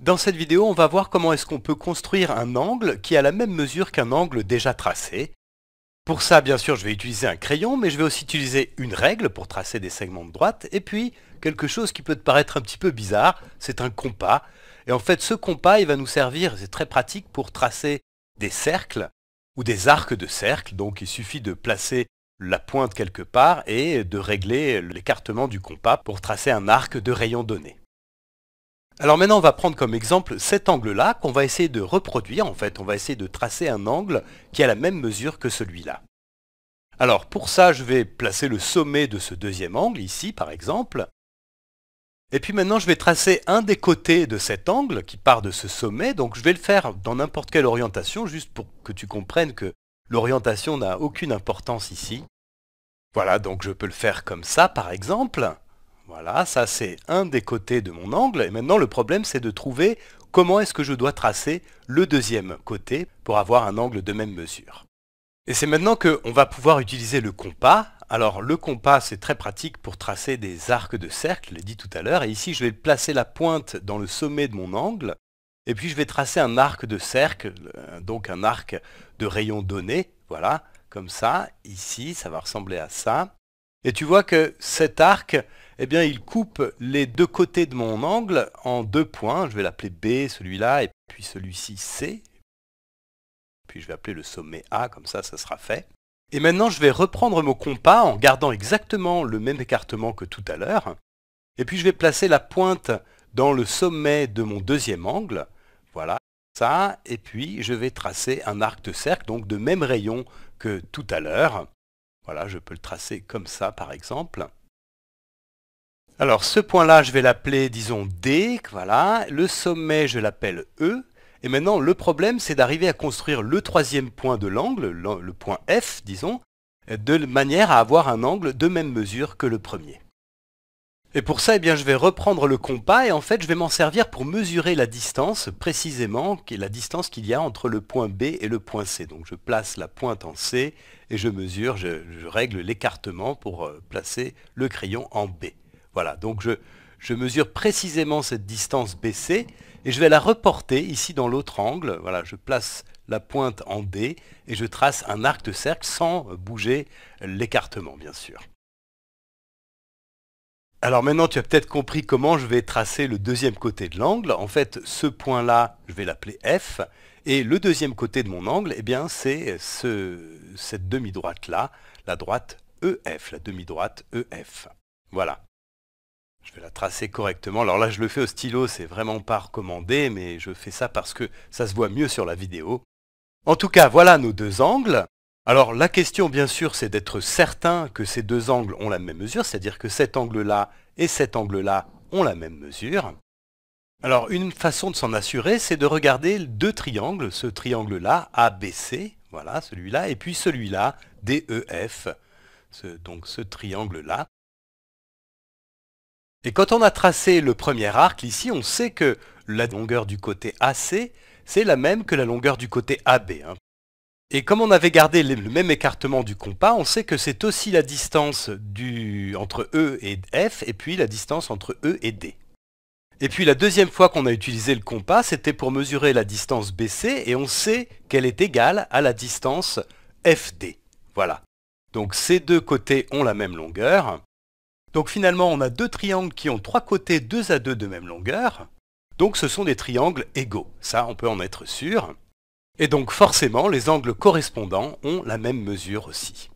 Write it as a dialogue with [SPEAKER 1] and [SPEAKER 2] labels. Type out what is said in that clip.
[SPEAKER 1] Dans cette vidéo, on va voir comment est-ce qu'on peut construire un angle qui a la même mesure qu'un angle déjà tracé. Pour ça, bien sûr, je vais utiliser un crayon, mais je vais aussi utiliser une règle pour tracer des segments de droite, et puis quelque chose qui peut te paraître un petit peu bizarre, c'est un compas. Et en fait, ce compas, il va nous servir, c'est très pratique, pour tracer des cercles ou des arcs de cercle, donc il suffit de placer la pointe quelque part et de régler l'écartement du compas pour tracer un arc de rayon donné. Alors maintenant, on va prendre comme exemple cet angle-là qu'on va essayer de reproduire. En fait, on va essayer de tracer un angle qui a la même mesure que celui-là. Alors pour ça, je vais placer le sommet de ce deuxième angle, ici par exemple. Et puis maintenant, je vais tracer un des côtés de cet angle qui part de ce sommet. Donc je vais le faire dans n'importe quelle orientation, juste pour que tu comprennes que l'orientation n'a aucune importance ici. Voilà, donc je peux le faire comme ça par exemple. Voilà, ça c'est un des côtés de mon angle. Et maintenant, le problème, c'est de trouver comment est-ce que je dois tracer le deuxième côté pour avoir un angle de même mesure. Et c'est maintenant qu'on va pouvoir utiliser le compas. Alors le compas c'est très pratique pour tracer des arcs de cercle, je l'ai dit tout à l'heure, et ici je vais placer la pointe dans le sommet de mon angle, et puis je vais tracer un arc de cercle, euh, donc un arc de rayon donné, voilà, comme ça, ici, ça va ressembler à ça. Et tu vois que cet arc, eh bien, il coupe les deux côtés de mon angle en deux points. Je vais l'appeler B, celui-là, et puis celui-ci C. Puis je vais appeler le sommet A, comme ça, ça sera fait. Et maintenant, je vais reprendre mon compas en gardant exactement le même écartement que tout à l'heure. Et puis, je vais placer la pointe dans le sommet de mon deuxième angle. Voilà, ça. Et puis, je vais tracer un arc de cercle, donc de même rayon que tout à l'heure. Voilà, je peux le tracer comme ça, par exemple. Alors ce point-là, je vais l'appeler, disons, D, voilà. Le sommet, je l'appelle E. Et maintenant, le problème, c'est d'arriver à construire le troisième point de l'angle, le point F, disons, de manière à avoir un angle de même mesure que le premier. Et pour ça, eh bien, je vais reprendre le compas et en fait, je vais m'en servir pour mesurer la distance précisément, qui est la distance qu'il y a entre le point B et le point C. Donc je place la pointe en C et je mesure, je règle l'écartement pour euh, placer le crayon en B. Voilà, donc je, mesure précisément cette distance baissée et je vais la reporter ici dans l'autre angle. Voilà, je place la pointe en D et je trace un arc de cercle sans bouger l'écartement, bien sûr. Alors maintenant, tu as peut-être compris comment je vais tracer le deuxième côté de l'angle. En fait, ce point-là, je vais l'appeler F. Et le deuxième côté de mon angle, eh bien, c'est cette demi-droite-là, la droite EF, la demi-droite EF. Voilà. Je vais la tracer correctement. Alors là, je le fais au stylo, c'est vraiment pas recommandé, mais je fais ça parce que ça se voit mieux sur la vidéo. En tout cas, voilà nos deux angles. Alors la question, bien sûr, c'est d'être certain que ces deux angles ont la même mesure, c'est-à-dire que cet angle-là et cet angle-là ont la même mesure. Alors une façon de s'en assurer, c'est de regarder deux triangles, ce triangle-là, ABC, voilà celui-là, et puis celui-là, DEF, donc ce triangle-là. Et quand on a tracé le premier arc, ici, on sait que la longueur du côté AC, c'est la même que la longueur du côté AB. Hein. Et comme on avait gardé le même écartement du compas, on sait que c'est aussi la distance entre E et F, et puis la distance entre E et D. Et puis la deuxième fois qu'on a utilisé le compas, c'était pour mesurer la distance BC, et on sait qu'elle est égale à la distance FD. Voilà. Donc ces deux côtés ont la même longueur, donc finalement, on a deux triangles qui ont trois côtés 2 à 2 de même longueur. Donc ce sont des triangles égaux. Ça, on peut en être sûr. Et donc forcément, les angles correspondants ont la même mesure aussi.